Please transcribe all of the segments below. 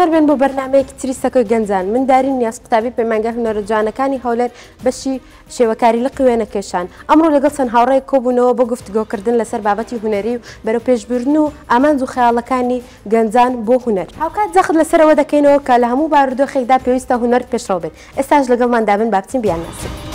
خێربێن بۆ بەرنمەیەکی تریسەکە گەنجان من دارین نیاز قوتابی پەیمانگە هوەرە جوانەکانی هەولەر بەشی شێوەکاری لە قوێنە کێشان ئەمڕۆ لەگەڵ چەند هاوڕێک کۆبوونەوە بۆ گفتگۆکردن لەسەر بابەتی هوەری و بەرەو پێشبرن و ئامانز و خەیاڵەکانی گەنجان بۆ هوەر هاوکات زەخت لەسەرەوە دەکەینەوە کە لە هەموو بارودۆخێکدا پێویستە هوەر پێشڕۆ بێت ئێستاش لەگەڵمان دابن بابچین بیان ناسن.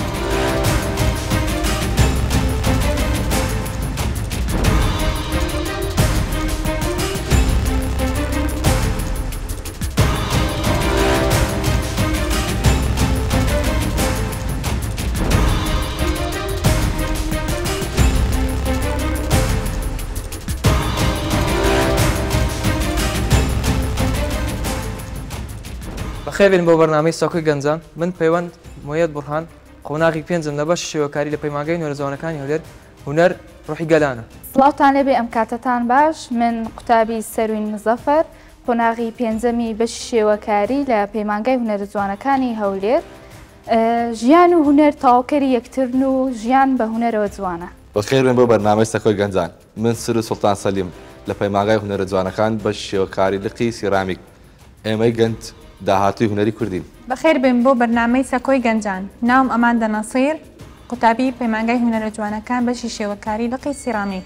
خێبێن بۆ بەرنامی ساکۆی گەنجان من پەیوەند مۆیەت بڕهان قۆناغی پێنجم لە بەش شێوەکاری لە پەیماگەی نۆرەزانەکانی هەولێر هوەر ڕحی گەلانە سڵاوتان لێبێ ئەم کاتتان باش من قوتابی سەروین مزەفەر قۆناغی پێنجەمی بەش شێوەکاری لە پەیمانگای هوەرە جوانەکانی هەولێر ژیان و هوەر تاوکەری یەکترن و ژیان بە هوەرەوە جوانە بەخێرن بۆ بەرنامەی سەکۆی گەنجان من سر و سڵتان سەلیم لە پەیماگای هوەرە جوانەکان بە شێوەکاری لقی سیرامیک ئێمەی گەند داهاتوی هوەری کوردین بەخێر بن بۆ بەرنمەی سەکۆی گەنجان ناوم ئەمان دەناسیر قوتابی پەیمانگای هوەرە جوانەکان بەشی شێوەکاری لەقی سیرامیک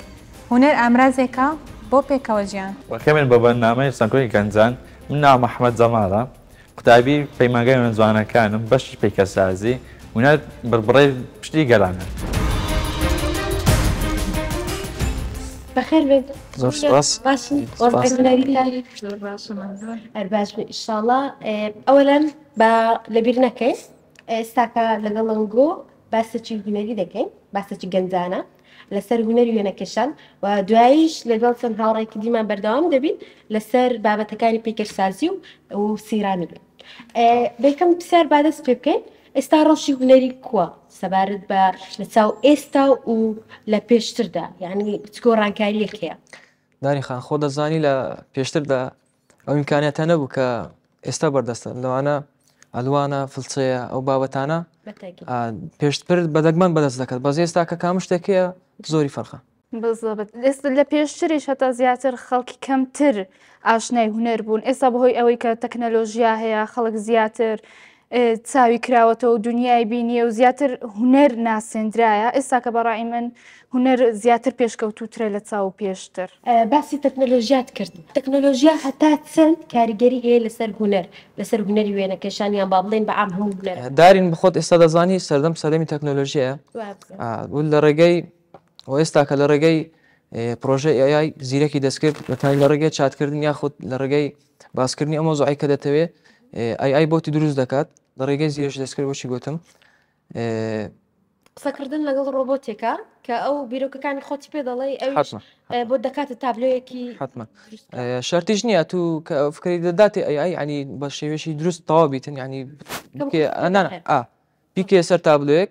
هوەر ئامرازێکە بۆ پێکەوە ژیان وەکەمێن بە بەرنمەی سەکۆی گەنجان من ناو محەممەد زەماڵە قوتابی پەیمانگای هوەرە جوانەکانم بەشی پێکەسازی هوەر بربڕی پشتی گەلانە بەخێر بێت. زۆر سپاس باش ئشاڵا ئەوەن بە لەبیر نەکەین ئێستاکە لەگە لەنگۆ باسەکی هوەری دەکەین باسەکی گەنجانە لەسەر هوەری وێنەکەشان و دواییش لەگەڵ چەند هاوڕێکی دیمان بەردەوام دەبین لەسەر بابەتەکانی پێکەشسازی و و سیران بن بێکم پرسیار بادەست پێ بکەین ئێستا ڕەشی هوەری کووە سەبارەت بە لە چاو ئێستا و لە پێشتردا یعنی چکۆ ڕانکاری یەکەیە. دانی خان خۆ دەزانی لە پێشتردا ئەو ئیمکانێتە نەبوو کە ئێستا بەردەستن لەوانە ئەلوانە فلچەیە ئەو بابەتانە پێشتر بەدەگمان بەدەست دەکات بەز ئێستا کە کام شتێکەیە زۆری فەرخە لە پێشتریش هەتا زیاتر خەڵکی کەمتر ئاشنای هوەر بوون ئێستا بەهۆی ئەوەی کە تەکنەلۆژیا هەیە خەڵک زیاتر چاوی کراوەتەوە دنیای بینیە و زیاتر هوەر ناسێنرایە ئێستا کە بەڕای من هوەر زیاتر پێشکەوتوترە لە چاو پێشتر باسی تەکنەلۆژیات کرد تەکنەلۆژیا هەتا چەند کاریگەری هەیە لەسەر هوەر لەسەر هوەری وێنەکەشان یان با بڵێن بە ئام هەم دارین بخۆت ئێستا دەزانی سەردەم سەردەمی تەکنۆلۆژیە لە ڕێگەی ئێستا کە لە ڕێگەی پرۆژه ئایای زیرەکی دەستکرد لە تای لە ڕێگەی چاتکردن یا خودود لە ڕێگەی باسکردنی ئەمە زۆعی کە دەتەوێت ئای ئای بۆتی دروست دەکات لە ڕێگەی زیرش دەستکرد بۆچی گوتم قسەکردن لەگەڵ ڕۆبۆتێکە کە ئەو بیرۆکەکانی خۆتی پێ دەڵێ بۆ دەکاتە تابلۆیەکی حما شارتیش نییە تو کە فکری دەداتی ئەی ینی بە شێوێشی دروست تەوا بیتن ینی پیکێ سەر تابلۆیەک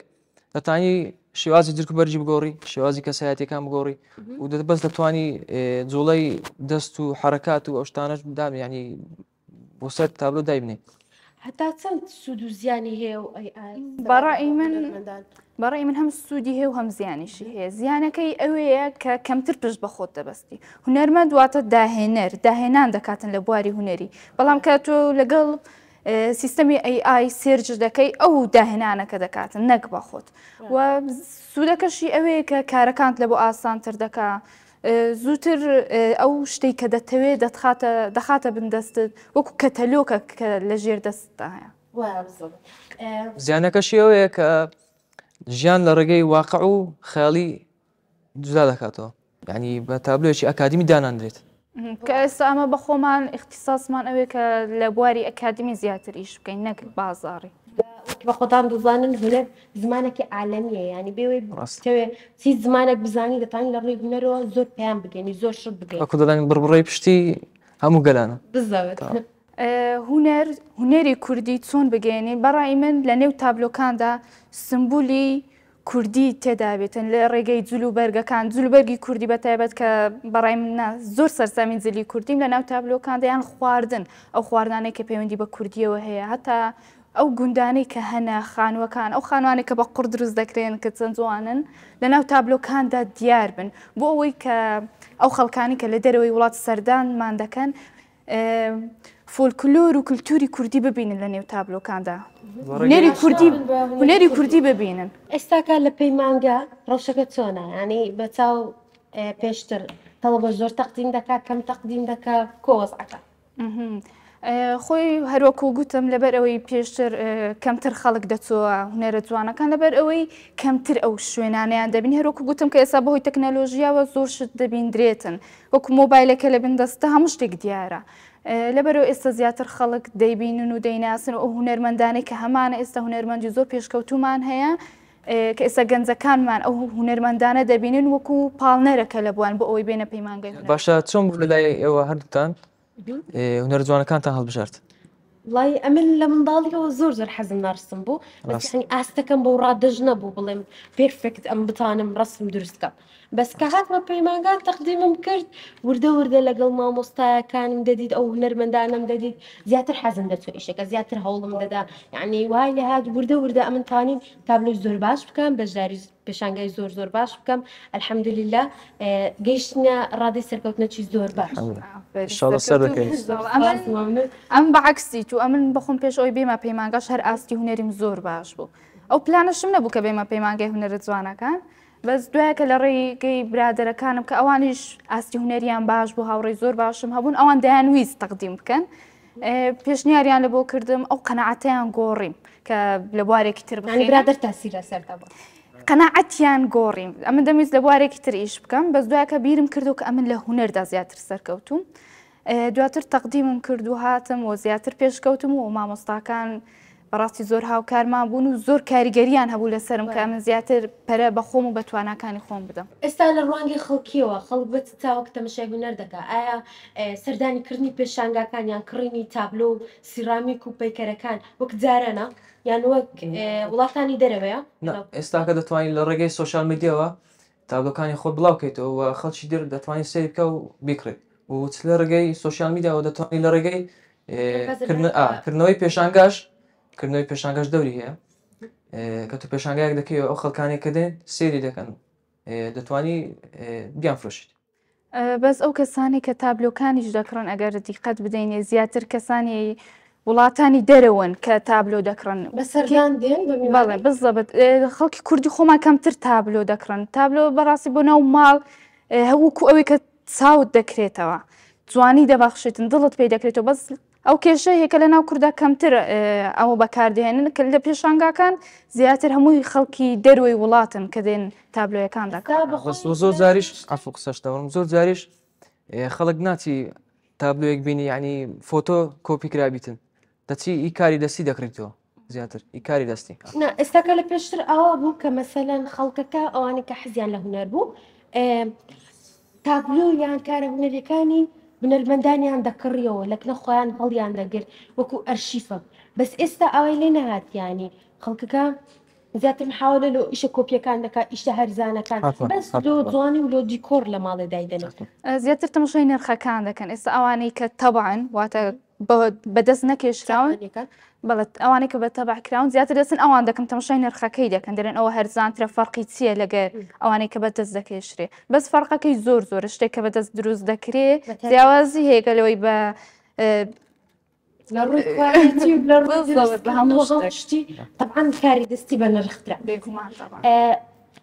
دەتانی شێوازی درک بەرجی بگۆڕی شێوازی کەسایەتەکان بگۆڕی و دەبەست دەتوانی جوڵەی دەست و حرکات و ئەو شتانەش بدام ینی بۆ سەر تابلو دایبنی هەتا چەند سوود و زیانی هەیە و بەڕی من بەڕی من هەم سوودی هەیە و هەم زیانیشی هەیە زیانەکەی ئەوەیە کە کەمتر پش بەخۆت دەبستی هوەرمە دواتە داهێنەر داهێنان دەکاتن لە بواری هوەری بەڵام کە تۆ لەگەڵ سیستەمی AI سێرج دەکەی ئەو داهێنانەکە دەکاتن نەک بەخۆت و سوودەکەشی ئەوەیە کە کارەکانت لە بۆ ئاسانتر دەکات. زووتر ئەو شتەی کە دەتەوێت دەخاتە بندەستت وەکو کەتەلۆکە کە لە ژێر دەستداە زیانەکەشی ئەوەیە کە ژیان لە ڕێگەی واقع و خیاڵی جودا دەکاتەوە ینی بە تابلوێکی ئەکادمی داناندرێت کە ئێستا ئەمە بە خۆمان اختیساسمان ئەوێ کە لە بواری ئەکادمی زیاتر ئیش بکەین نەک بازاری بە خۆتان دەزانن هوەر زمانێکی عالمیە ینی بێوەی ڕاستەوێ چی زمانێک بزانانی دەتانی لە ڕێی بنەرەوە زۆر پێیان بگەنی زۆر شت بگەین دەدان بڕڕێی پشتی هەموو گەلانە بزەوێت. هوەر هوەری کوردی چۆن بگەێنین بەڕای من لە نێو تابلۆکاندا سمبولی کوردی تێدابێتن لە ڕێگەی جلوبەرگەکان جلوبەرگی کوردی بە تایبەت کە بەڕای منە زۆر سەرسامین زلی کوردیم لە ناو تابلۆکان دەیان خواردن ئەو خواردانێک کە پەیوەندی بە کوردیەوە هەیە هەتا ئەو گوندانەی کە هەنە خانوەکان ئەو خانوانێک کە بە قڕ دروست دەکرێن کە چەند جوانن لەناو تابلۆکاندا دیار بن بۆ ئەوەی کە ئەو خەڵکانی کە لە دەرەوەی وڵات سەردانمان دەکەن فۆلکلۆر و کللتوری کوردی ببینن لە نێو تابلۆکاندا نێری کوردی هوەری کوردی ببینن ئێستاکە لە پێی مانگە ڕەوشەکە چۆنە ینی بە چاو پێشتر تەڵ بە زۆر تەقدیم دەکات کەم تەقدیم دەکە کۆوەزعەکە. خۆی هەروەک و گوتم لەبەر ئەوەی پێشتر کەمتر خەڵک دەچووە هوەرە جوانەکان لەبەر ئەوەی کەمتر ئەو شوێنانیان دەبین هەروەک گوتم کە ئێستا بەهۆی تەکنەلۆژیاوە زۆر شت دەبیندرێتن وەکو مۆبایلەکە لە بندەستە هەموو شتێک دیارە. لەبەرەوە ئێستا زیاتر خەڵک دەیبین و دەیناسن و ئەو هوەرمەندانی کە هەمانە ئێستا هوەرمەندی زۆر پێشکەوتومان هەیە کە ئێستا گەنجەکانمان ئەو هوەرمەندانە دەبینن وەکو پاڵنەرەکە لە بووان بۆ ئەوی بێنە پەیمانگەی باشە چۆن لەلای ئێوە هەردووتان هوەر جوانەکانتان هەڵبژارد وڵی ئەمن لە منداڵیەوە زۆر زۆر حەزم نرسم بوو ئاستەکەم بۆ ڕادەژ نەبوو بڵێم پێرفکت ئەم بتانم ڕسم دروستکەم بەس کە هاتمە پەیماگان تەقدیمم کرد وردە وردە لەگەڵ مامۆستایەکانم دەدید ئەو هنەرمەندانم دەدید زیاتر حەزم دەچۆ ئیشەکە زیاتر هەوڵم دەدا یعنی وای لە هاات وردە وردە ئەمنتانین تابلۆ زۆر باش بکەم بەژاری پێشانگای زۆر زۆر باش بکەم ئەلحەمدلیلا گەیشتە ڕادی سەرکەوتنەچی زۆر باش ئەم بەعکسی تو ئەمن بخۆم پێش ئەوی بێمە پەیمانگەش هەر ئاستی هوەریم زۆر باش بوو ئەو پلانەشم نەبوو کە بێمە پەیمانگەی هوەرە جوانەکان. بەس دوایە کە لە ڕێگەی برادەرەکانم کە ئەوانیش ئاستی هوەریان باش بوو هاوڕێی زۆر باشم هەبوون ئەوان دایان ویست تەقدیم بکەن پێشنیاریان لە بۆ کردم ئەو قەنەعاتیان گۆڕیم کە لە بوارێکی تر برادر تاسیرە سەر قەنەعەتیان گۆڕیم ئەمە دەمویست لە بوارێکی تر ئیش بکەم بەس دوایکە بیرم کردو کە ئەمن لە هوەردا زیاتر سەرکەوتوم دواتر تەقدیمم کردو هاتم و زیاتر پێشکەوتم و مامۆستاکان بەڕاستی زۆر هاوکارمان بوون و زۆر کاریگەریان هەبوو لە سرم کە من زیاتر پەرە بە خۆم و بە توانەکانی خۆم بدەم ئێستا لە ڕوانگی خەڵکیەوە خەڵک بێت تاوەک تەمەشای هوەر دەکا ئایا سەردانیکردنی پێشانگاکانیان کڕینی تابلۆ و سیرامیک و پیکەرەکان وەک جارەنە یان وەک وڵاتانی دەرەوەە ئێستا کە دەتوانین لە ڕێگەی سوۆشال میدیەوە تابلەکانی خۆ بڵاوکەیتەوە خەڵکی در دەتوانین سری بکە و بیکڕێت و لە ڕێگەی سوۆشال میدیاەوە دەتوانین لە ڕێگەی کردنەوەی پێشانگاش کردنەوەی پێشانگەش دەوری هەیە کە تو پێشانگایەک دەکەی ئەو خەڵکانێک کە دێن سێری دەکەن دەتانی بیان فرۆشیت بەس ئەو کەسانی کە تابلۆکانیش دەکڕن ئەگەر دیقەت بدەینێ زیاتر کەسانی وڵاتانی دەرەوەن کە تابلۆ دەکڕن بەڵێ بزەبێت خەڵکی کوردی خۆمان کەمتر تابلۆ دەکڕن تابلۆ بەڕاستی بۆ ناو ماڵ هەووکو ئەوەی کە چاوت دەکرێتەوە جوانی دەبەخشێتن دڵت پێی دەکرێتەوە بەس ئەو کێشە هێکە لە ناو کووردا کەمتر ئەوە بەکاردێنن کە لە پێشانگاکان زیاتر هەمووی خەڵکی دەروی وڵاتن کە دێن تابلۆیەکان دەکات زۆر زاریش ئەفق سەشتەوەم زۆر زاریش خەڵک ناچی تابلۆیەک بینی ینی فۆتۆ کۆپیکرابیتن دەچی ئیکاری دەستی دەکرێتەوە زیاتر ئیکاری دەستی ئێستاکە لە پێشتر ئەوە بوو کە مەسەلەن خەڵکەکە ئەوانە کە حەزیان لە هوەر بوو تابلو یان کارە هوەرەکانی بنەرمەندانیان دەکڕیەوە لەکنە خۆیان هەڵیان دەگر وەکو ئەرشیفە بەس ئێستا ئەوەی لێ نەهاتیانی خەڵکەکە زیاتر محاولە لە ئیشە کۆپیەکان دەکات ئیشتە هەرزانەکان بەس لۆ جوانی و لۆ دیکۆر لە ماڵی دایدەن زیاتر تەمەشای نرخەکان دەکەن ئێستا ئەوانەی کە تەبان واتە بەدەست نەکێشراون بەڵێت ئەوانەی کە بە تەبعکراون زیاتر دەستن ئەوان دەکەم تەمەشای نرخەکەی دەکەن دەرێن ئەوە هەرزانترە فەرقی چییە لەگەر ئەوانەی کە بەدەست دەکێشرێ بەس فەرقەکەی زۆر زۆر شتێک کە بەدەست دروست دەکرێ جیاوازی هێگەلەوەی بە لروي كواليتي بالضبط لها طبعا كاري دستي بنا الاختراع بيكمان طبعا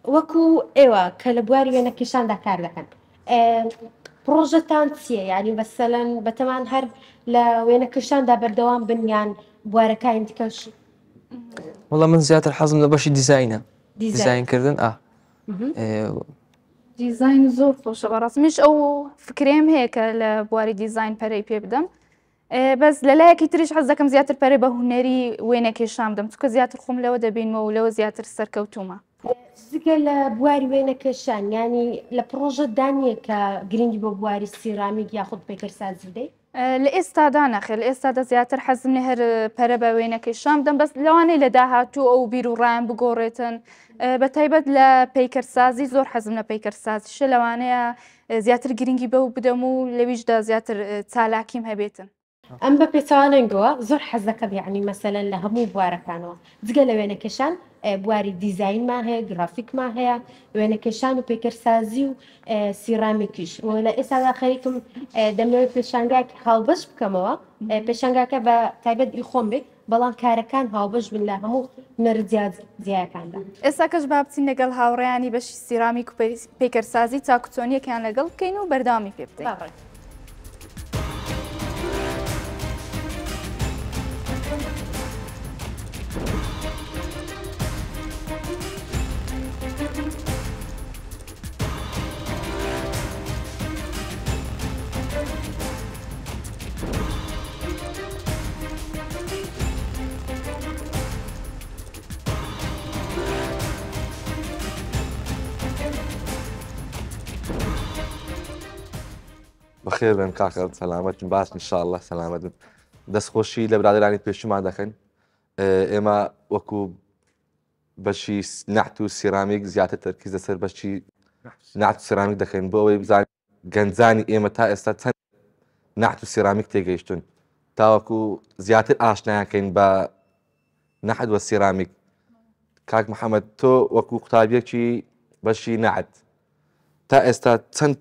وكو ايوا كالبواري وين كيشان دكار دكان يعني مثلا چییە ینی بەسەلەن بەتەمان هەر لە وێنەکەشاندا بەردەوام بنیان بوارەکان من زیاتر الحظ لە بەشی دیزینە دیزینکردن ئا دیزین زۆر خۆشە بەڕاستمیش ئەو فکرێم هەیە کە لە بەس لەلایەکی تریش حەز دەکەم زیاتر پەرێ بە هوەری وێنەکێشام دەم چکە زیاتر خۆم لەوە دەبینەوە و لەوە زیاتر سەرکەوتومە. زگە لە بواری وێنەکەشان ینی لە پرۆژە دانیە کە گرنگی بۆ بواری سیرامیک یاخود پێکەسازی دەیت؟ لە ئێستادا نەخێ لە ئێستادا زیاتر حەزم لە هەر پەرە بە وێنەکەی شام دەم بەس لەوانەی لە داهاتوو ئەو بیر و ڕایان بگۆڕێتن بە تایبەت لە پەیکەرسازی زۆر حەزم لە پەیکەرسازیشە لەوانەیە زیاتر گرنگی بەو بدەم و لەویشدا زیاتر چالاکیم هەبێتن. ئەم بە پێچوانەنگەوە زۆر حەزەکە یعنی مەسەلەن لە هەموو بوارەکانەوە جگە لە وێنەکەشان بواری دیزینمان هەیە گرافیکمان هەیە وێنەکەشان و پێکردسازی و سیرامێکیش لە ئێستادا خەریکم دەمەوێت پێشنگاکی هاڵبش بکەمەوە پێشنگاکە بە تایبەت ئیخۆم بێت بەڵام کارەکان هاوبش بن لە هەموو نەرزیازیەکاندا ئێستا کەش با بچین لەگەڵ هاوڕیانی بەشی سیرامی پێکردسازی چاکچۆنیەکیان لەگەڵ بکەین و بەردامی پێ بکەین. بەخێبن کاکە سەلامەتن باس انشاءله سەلامەتن دەستخۆشی لە برادرانی پێشمان دەکەن ئێمە وەکو بەشی نحت و سیرامیک زیاتر تەرکیز دەسەر بەشی نعت سیرامیک دەکەین بۆ ئەوەی بزان گەنجانی ئێمە تا ئێستا چەند نحت و سیرامیک تێگەیشتون تاوەکو زیاتر ئاشنایانکەین بە نەحد وە سیرامیک کاک محەممەد تۆ وەکو قوتابیەکی بەشی نعت تا ئێستا چەند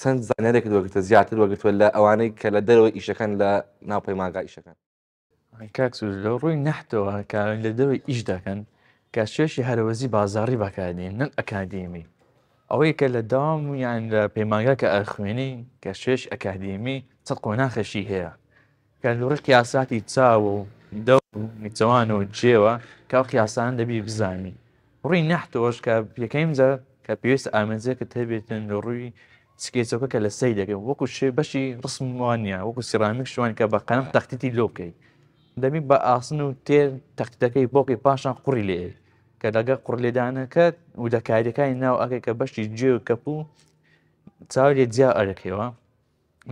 چەند زانانێک وەگرتە زیاتر وەگرتووە لە ئەوانەی کە لە دەرەوە ئیشەکان لە ناوپەی ماگا ئیشەکان کاکسوز لە ڕووی نەحتەوە کە لە دەوەی ئیش دەکەن کە شێشی هەرەوەزی بازاری بەکاردێن نەن ئەکادێمی ئەوەی کە لە دام یان لە پەیماگا کە ئەخوێنی کە شێش ئەکادێمی چەند قۆناخەشی هەیە کە لەڕی قیاساتی چاوە و دە میچەوان و جێوە کاو قیاسان دەبی بزانی ڕووی نەحتەوەش کە یەکەیم جە کە پێویست ئامەجێ کە تەبێتن لە ڕووی سکێچەکە کە لە سی دەکەن وەکو شێ بەشی ڕسموانە وەکو سیرامیک شوان کە بە قەم تەختیتی لۆکەی دەمی بە ئاسن و تێر تەختەکەی بۆکی پاشان قوڕی لێ کە لەگە قڕلێدانەکە و دەکاریەکانی ناو ئەگەی کە بەشی جێ و کەپوو چاولێ جیا ئەرەکەیەوە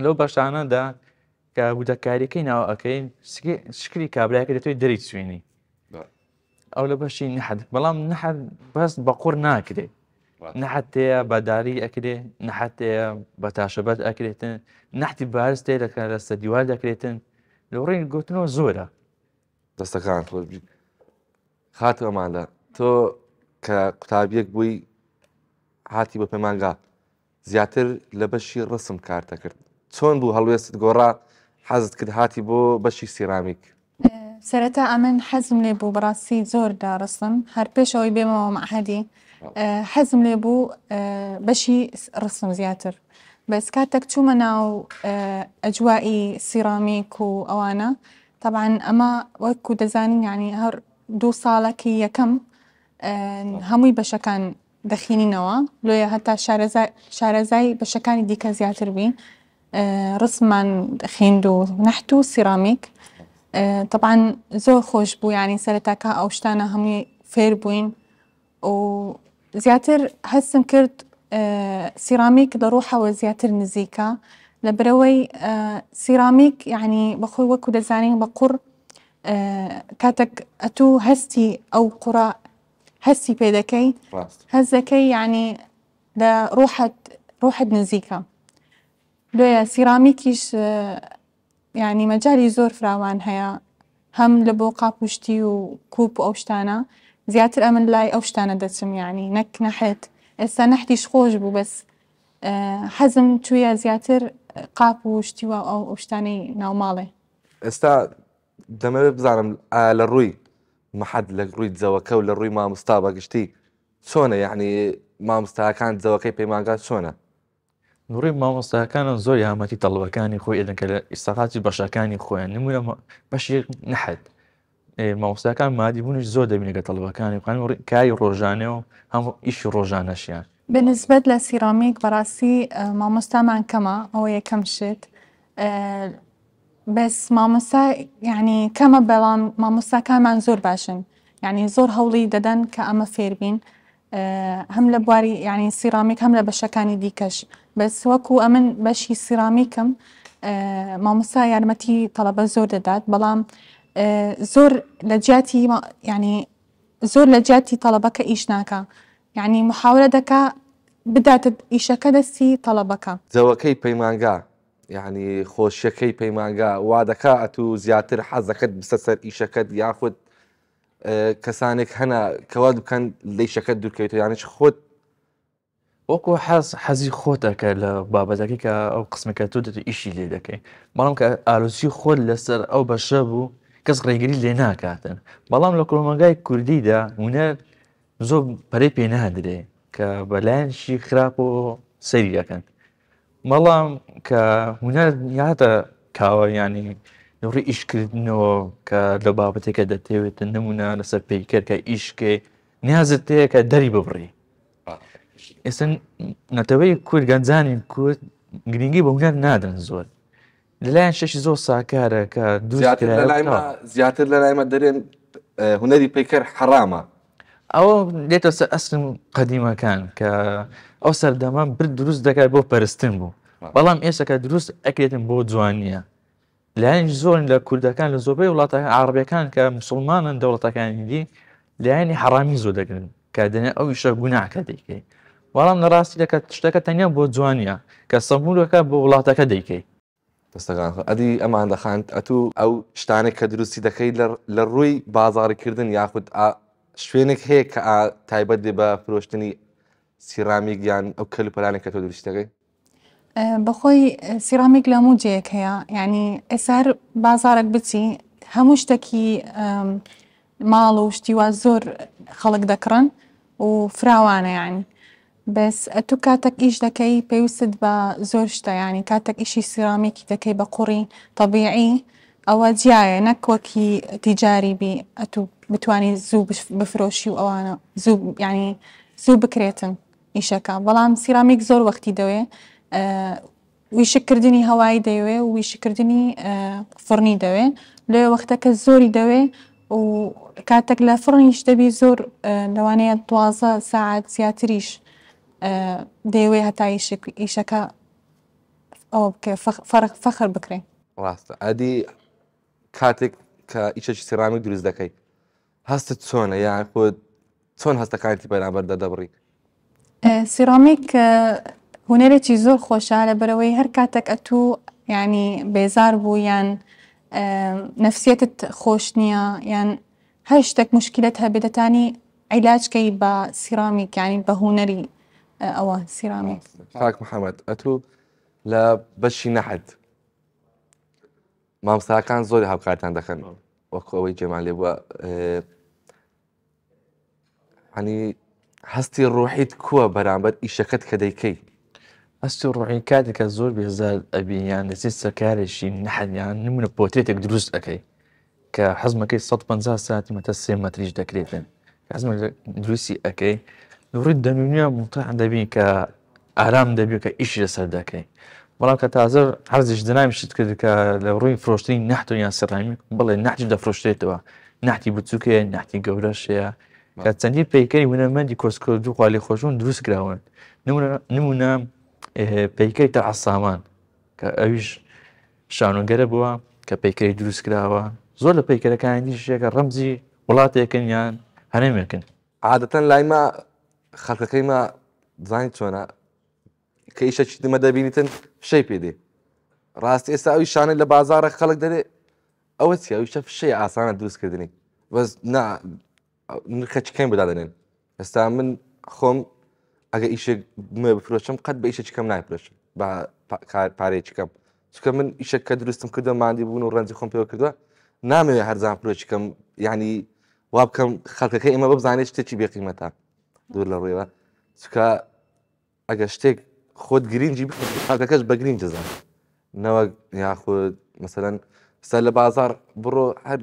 لەو بەشانەدا کە بودەکاریەکەی ناو ئەەکەین شکری کابراەکە دەتوی دەری سوێنی ئەو لە بەشی نەحد بەڵام نەحد بەست بە قوڕ ناکرێت نەحەتەیە بەداری ئەکرێ نەحەتەیە بە تاشەبەت ئەکرێتن نحتی بارز تێ دەکەن لە سە دیوار دەکرێتن لە ڕێن گوتنەوە زۆرە دەستەکان خات ئەمانە تۆ کە قوتابیەک بووی هاتی بە پەیمانگا زیاتر لە بەشی ڕسم کار دەکرد چۆن بوو هەڵوێست گۆڕا حەزت کرد هاتی بۆ بەشی سیرامیک سەرەتا ئەمن حەزم لێ بوو بڕاستی زۆردا ڕسم هەر پێشەوەی بێمەوە مەحدی آه، حزم لي بو آه، بشي رسم زياتر بس كاتك چوومە ناو ئەجوایی آه، سیرامیک و ئەوانە تاعاان ئەمە وەکو دەزانین یعنی يعني هەر دوو ساڵەکی یەکەم هەمووی بەشەکان دەخینینەوە لۆیە هەتا شارەزای بەشەکانی دیکە زیاتر بین ڕسمان خوێند و نەحت و سیرامیک طبعاان زۆر خۆش بوو ینی يعني سەرتاکە ئەو اوشتانا هەمووی فير بوين و زياتر هەستم کرد اه، سيراميك دەڕۆحەوە وزياتر نزيكا لبروي اه، سيراميك يعني یعنی وكو وەکو بقر كاتك أتو هستي أو قراء هستي بيدكي هزكي يعني لروحة روحة نزيكا لو يا سيراميكيش يعني مجالي زور فراوان هيا هم لە بۆ وكوب أوشتانا شخوش يعني بو بس أه حزم شويه یعنی قاب وشتوا او شتاني خۆش مالي بەس حەزم تویە آه، على الروي ما حد لك روي تزوكا ولا ئێستا ما مستابا قشتي ڕووی يعني ما ڕووی كانت زوكي بي ما مامۆستا بەگشتی نوري ما مستها كان پەیمانگات چۆنە نوڕی مامۆستاکانە زۆر یامەتی تەڵەکانی خۆی ئێدەکە لە ئیساقاتی بەشەکانی خۆیان نمونە بەشی نحد مامۆستاکان مادی بوونیش زۆر دەبینێت گە تەڵبەکانی بخان کاری ڕۆژانەوە هەموو ئیشی ڕۆژانەشیان بنسبت لە سیرامیک بەڕاستی مامۆستامان کەمە ئەوە یەکەم شت بەس مامۆسا یعنی کەمە بەڵام مامۆساکانمان زۆر باشن یعنی زۆر هەوڵی دەدەن کە ئەمە فێربین هەم لە بواری یعنی سیرامیک هەم لە بەشەکانی دیکەش بەس وەکو ئەمن بەشی سیرامیکم مامۆسا یارمەتی تەڵەبە زۆر دەدات بەڵام آه، زور لجاتي يعني زور لجاتي طلبك ايشناكا يعني محاولة دكا بدأت إيشك دسي طلبك زوكي بيمانجا يعني خوش كي بيمانجا وادكا أتو زياتر حزك بسسر إيشك ياخد آه، كسانك هنا كواد كان ليشك دور كيتو يعني خود وكو حز حزي خوتك لبابا ذكي او قسمك تودت ايشي لي ذكي مالهم كالوسي خود لسر او بشابو کەس ڕێگری لێ ناکاتن بەڵام لە کۆمەگای کوردیدا هوەر زۆر پەرەی پێ نادرێ کە بەلایەنشی خراپ و سەریەکەن مەڵام کە هوەر یاتە کاوە ینی نوڕی ئیشکردنەوە کە لە بابەتێکە دەتەوێتە نمونە لەسەر پیکرد کە ئیشکێ نیازت تەیە کە دەری ببڕی ئێستا نەتەوەی کورد گەنجانی کورد گرنگی بە هوەر نادەن زۆر لەلایەن شەشی زۆر ساکارە کە زیاتر لە لایمە دەرێن هوەری پیکەر حەرامە ئەوە لێتە سەر ئەسم قەدیمەکان کە ئەو سەردەمان بر دروست دەکات بۆ پەرستن بوو بەڵام ئێسەکە دروست ئەکرێتن بۆ جوانیە لایەن زۆرن لە کوردەکان لە زۆبەی وڵاتەکان عربەکان کە مسلمانن دەوڵەتەکانی دی لایەنی حرامی زۆر دەگرن کە دەنێ ئەو یشە گوناکە دەیکەی بەڵام لە ڕاستی دەکات شتەکە تەنیا بۆ جوانیە کە سەمبولەکە بۆ وڵاتەکە دەیکەیت دەستەکان ئەدی ئەمان دەخاند ئەتوو ئەو شتانێک کە دروستی دەکەیت لە ڕووی بازاڕیکردن یاخود شوێنێک هەیە کە تایبەت دێ بە فرۆشتنی سیرامی گیان ئەو کەلوپەلانێک کە تۆ دروستەکەی بەخۆی سیرامیک لە موجەیەک هەیە ینی ئێسار بازارێک بچی هەموو شتێکی ماڵ و شتیوا زۆر خەڵک دەکڕن و فراوانە یانی بەس تو کاتێک ئیش دەکەی پێویست بە زۆر شتەیانی کاتێک ئیشی سرامێکی دەکەی بە قوڕی تەبیعی ئەوە جیایە نەکوەکی تیجاری بی ئەتو بتانی زوو بفرۆشی و ئەوانە زوو ینی زوو بکرێتن ئیشەکە بەڵام سیرامێک زۆر وەختی دەوێ ویشکردنی هەوای دەوێ و ویشکردنی فڕنی دەوێ لێ وەختەکە زۆری دەوێ و کاتێک لە فڕنیش دەبی زۆر لەوانەیە دوازە ساعت زیاتریش دەیەوێ هەتا ئیشەکە ئەوە بکە فەخر بکرێ ڕاستە ئەدی کاتێک کە ئیشەکی سرامی دروست دەکەی يعني چۆنە تسون خۆت چۆن هەستەکانتی بەرامبەر دبري أه، سيراميك هوەرێکی أه، زۆر زور خوش على بروي کاتێک ئەتوو ینی بێزار بوو یان نفسیەتت خۆش نییە يعني, يعني، هاشتك أه، يعني، مشكلتها بدتاني علاج كي با سيراميك يعني بە هوەری آه، أوا سيراميك فاك محمد أتو لا بشي نحد ما مساكان زوري هاب كارتان دخن وكوي جمالي و أه... يعني هستي روحي تكوى برام بد إشاكت كديكي هستي روحي كادك الزور بيزال أبي يعني زي سكاري شي نحد يعني نمونا بوتريتك دروس أكي كحزمك صوت بنزا ساعتي ما تسيم ما تريج دكريفين حزمك دروسي أكي دووریت دەنوونیا مونتە هەندەبی کە ئارام دەبێت کە ئیشی لەسەر دەکەین بەڵام کە تازر هەرزیش دنامیشت کرد کە لە ڕووی فرۆشتنی نحتۆیان سەرڕامی بڵێ نحتی دەفرۆشتێتەوە نحتی بچووکەیە نحتی گەورەشەیە کە چەندی پیکەری ونەمەندی کۆسکۆ دوو خالی خۆشون دروست کراون نمونە پیکەی تا عسامان کە ئەویش شانونگەرە بووە کە پیکەی دروست کراوە زۆر لە پیکەرەکانی دیشەکە ڕەمزی وڵاتێکن یان هەنێمێکن عادەتەن لایما خەڵکەکەی ما زانانی چۆنە کە ئیشەکی دمە دەبینیتن شەی پێدێ ڕاستی ئێستا ئەوی شانە لە بازارە خەڵک دەرێ ئەوە چی ئەوی شەف شەی ئاسانە دروستکردنی بەس نا نرخەچکەین بدادنێن ئێستا من خۆم ئەگە ئیشێک بفرۆشم قەت بە ئیشەکەم نایپرشم بە پارێکم چکە من ئیشە کە دروستم کردە مادی بوون و ڕەنجی خۆم پێوە کردووە نامەوێ هەرزان پرۆچکەم ینی وا بکەم خەڵکەکە ئێمە بزانێت شتێکی بێقیمەتە دوور لە ڕێوە چکە ئەگە شتێک خۆت گرنگجی بکەکەش بە گرنگ دەزان نەوە یاخود مثلەن سەر لە بازار بڕۆ هەر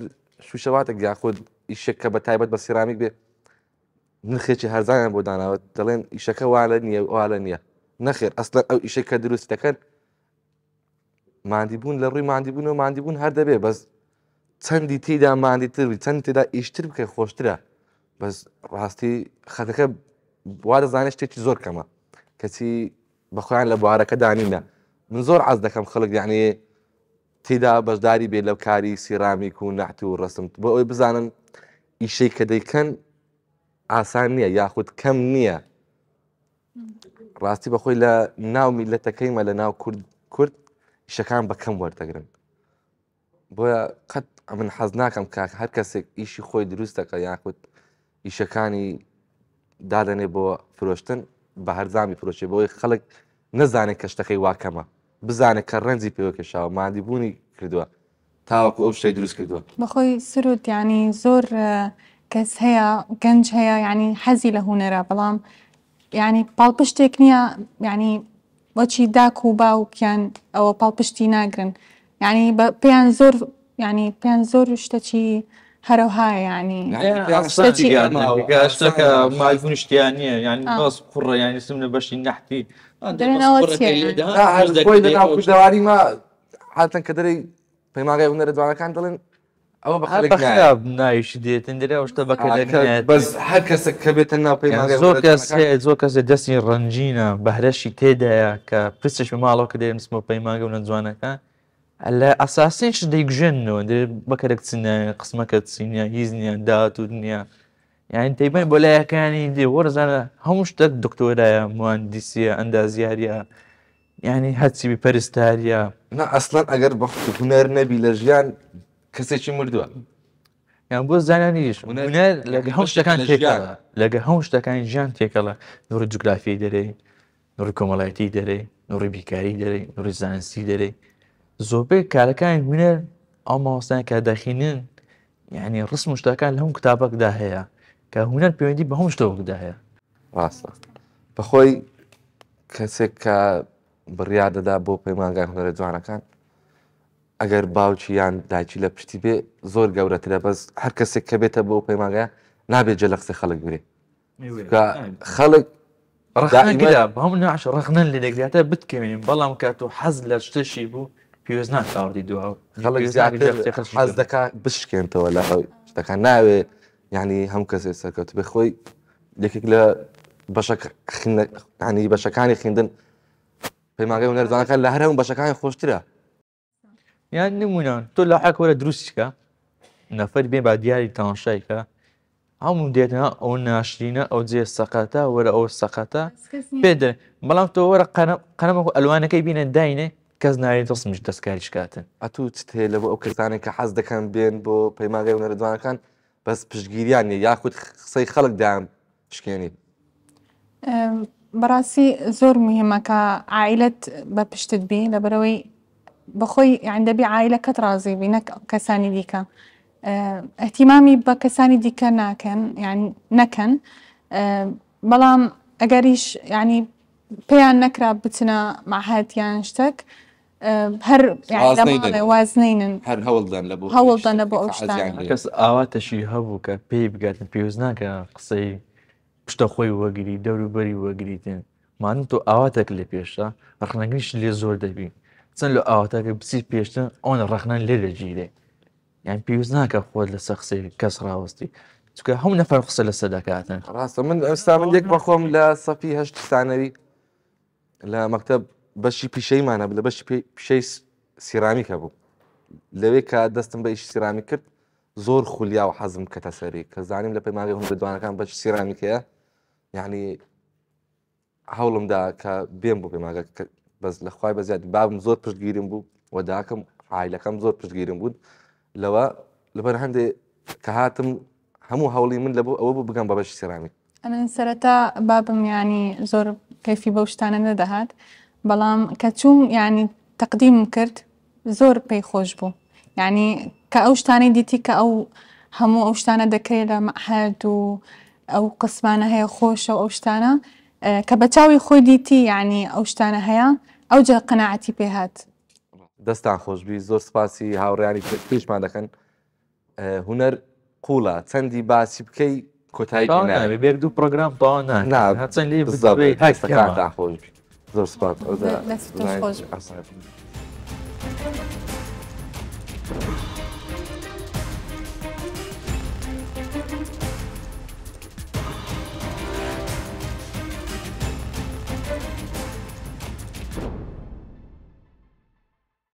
شوشەواتێک یاخود ئیشەکە بە تایبەت بە سیرامیک بێ نرخێکی هەرزانیان بۆ داناوە دەڵێن ئیشەکە والە نییە والە نییە نەخێر ئەسلەن ئەو ئیشەکە دروست دەکەن مادی بوون لە ڕووی مادی بوون و مادی بوون هەر دەبێ بەس چەندی تێدا مادیتر چەند تێدا ئیشتر بکەی خۆشترە بەس ڕاستی خەتەکە وا دەزانێت شتێکی زۆر کەمە کەچی بەخۆیان لە بوارەکە دانینە من زۆر عز دەکەم خەڵک یعنی تێدا بەشداری بێ لەو کاری سیرامیک و نحتی و ڕسمت بۆ ئەوی بزانن ئیشەی کە دەیکەن ئاسان نییە یاخود کەم نییە ڕاستی بەخۆی لە ناو میلەتەکەیمە لە ناو کورد کورد شەکان بەکەم وەردەگرن بۆیە قەت من حەز ناکەم کاک هەر کەسێک ئیشی خۆی دروستەکە یاخود ئیشەکانی دادەنێ بۆ فرۆشتن بە هەرزامی فرۆشێ بۆی خەڵک نەزانێت کە شتەکەی واکەمە بزانێت کە ڕەنجی پێوەکەشاوە مادی بوونی کردووە تاوەکو ئەو شتەی دروست کردووە بەخۆی سرود ینی زۆر کەس هەیە گەنج هەیە ینی حەزی لە هوەرە بەڵام ینی پاڵپشتێک نییە ینی وەچی داک و باوکیان ئەوە پاڵپشتی ناگرن ینی پێیان زۆر ینی پێیان زۆر شتەچی هەروهای ینیشتەکە مایفون شتیان نیە یعنی بەس کوڕە ینی سم لە بەشی نحتی دەواری ما هاتن کە دەری پەیماگای ونەرە دوانەکان دڵێن ئەوە بە ناویش دێتن دەرەوەشتە بەکەێت بەس هەر کەسە کە بێتە ناو زۆر کەس زۆر کەسێ دەستی ڕنجینە بەهرەشی تێدایە کە پرسش ماڵەوە کە دێن سمە پەیماگە و نەنجوانەکان لە ئەساسیش دەیگژێنەوە بەکەرەك چینە قسمەکە چینە هیزنیە دات و دنیا یان تیبەن بۆ لایەکانی دێ وەرزانە هەموو شتێک دکتۆرایە مهندسیە ئەندازیارە ینی هەچیبی پەرستاریە نا ئەسلان ئەگەر بە هوەر نەبی لە ژیان کەسێکی مردووە. یان بۆ زانانیش لەگە هەم شتەکان لەگە هەم شتەکانی ژیان تێکەڵە نوڕی جوگرافی دەرەی نوڕی کۆمەڵایەتی دەرەی نوڕی بیکاری دەرەی نوڕی زانستی دەرەی زۆربەی کارەکانی هوەر ئەو مامۆستان کە دەخینن یعنی ڕسم شتەکان لە هەم کتابەکدا هەیە کە هوەر پەیوەندی بە هەم شتەوەکدا هەیە ڕاستە بەخۆی کەسێک کە بڕیا دەدا بۆ پەیمانگای هوەرە جوانەکان ئەگەر باوکی یان داچی لە پشتی بێ زۆر گەورەترە بەس هەر کەسێک کە بێتە بۆ پەیماگە نابێت جە لە قسە خەڵک گرێ خەڵک ڕخنن لە دەگراتە بتکەوێنین بەڵام کات و حەز لە شتەشی بوو پیوەزنا تاڕی دو حەز دەکا بشکێنتەوە لە شتەکان ناوێ یعنی هەم کەسێ سەرکەوت بخۆی یەکێک لە بەشەکانی بەشەکانی خوێندن پەیماگەی و نەردانەکە لە هەرم بەشەکانی خۆشترە یان نمونان تۆ لە حکوەرە دروستکە نەفەر بێ با دیاری تەماشایکە هەموو دێتنا ئەو ناشرینە ئەو جێ سەقاتە وەرە ئەو سەقاتە پێدرێن بەڵام تۆ وەرە قەنەمەکە ئەلوانەکەی بینە داینێ کەس ناری دەستمیش دەستکاریشکاتن ئەتوت هەیە لەبە ئەو کەسانێک کە حەز دەکەن بێن بۆ پەیماگەی و نەردوانەکان بەس پشتگیریان یاخود قسەی خەڵک دایان شکێنی بەڕاستی زۆر مهمەکە عیلت بە پشتت بی لەبەرەوەی بەخۆی عندەبی عیلە کەت ڕازیبی نەک کەسانی دیکە ئەتیمامی بە کەسانی دیکە ناکەن یان نەکەن بەڵام ئەگەریش ینی پێیان نەکرا بچنە ماهەتیان شتێک هەر وازنین هەر هەوڵدان لە هەوڵدان لە بۆ کەس ئاواتەشی هەبوو کە پێی بگاتن پێوز ناکە قسەی پشتە خۆی وەگری دەوروبەری وەگریتن مان تۆ ئاواتێک لە پێشە ڕخنەگریش لێ زۆر دەبی چەند لە ئاواتەکە بچی پێشتن ئەوە ڕخنان لێ لەگیرێ یان پێوز ناکە خۆت لە سەخسی کەس ڕاوستی چکە هەم نەفر قسە لە سەداکاتن ڕاستە من ئەستا من یەک بەخۆم لە سەفی هەشت سانەوی لە مەکتب بەشی پیشەیمانە لە بەشی پیشەی سیرامیکە بوو لەوێ کە دەستم بە ئیش سیرامی کرد زۆر خولیا و حەزم کەتە سەری کە زانیم لە پەیماوی هەم بدوانەکان بەش سیرامیکەیە یعنی هەوڵمدا کە بێم بۆ پێماگە بەس لەخوای بە زیاد بابم زۆر پشتگیرم بوو وەداکەم عیلەکەم زۆر پشتگیرم بوون لەوە لەبەر هەندێ کە هاتم هەموو هەوڵی من لە بۆ ئەوە بوو بگەم بە بەش سیرامی ئەمن سەرەتا بابم ینی زۆر کەفی بەو شتانە نەدەهات بەڵام کە چوم ینی تەقدیم کرد زۆر پێی خۆش بوو ینی کە ئەو شتانی دیتی کە ئەو هەموو ئەو شتانە دەکرێت لە مەحرد و ئەو قسمانە هەیە خۆشە ئەو شتانە کە بە چاوی خۆی دیتی ینی ئەو شتانە هەیە ئەو جە قەنەعەتی پێهات دەستان خۆشببی زۆر سپاسی هاوڕیانی پێشمان دەکەن هوەر قوڵە چەندی باسی بکەی کۆتایی بێ دوو پرۆگرام تا چەند لێ خۆشببی the spadł. Or the, Let's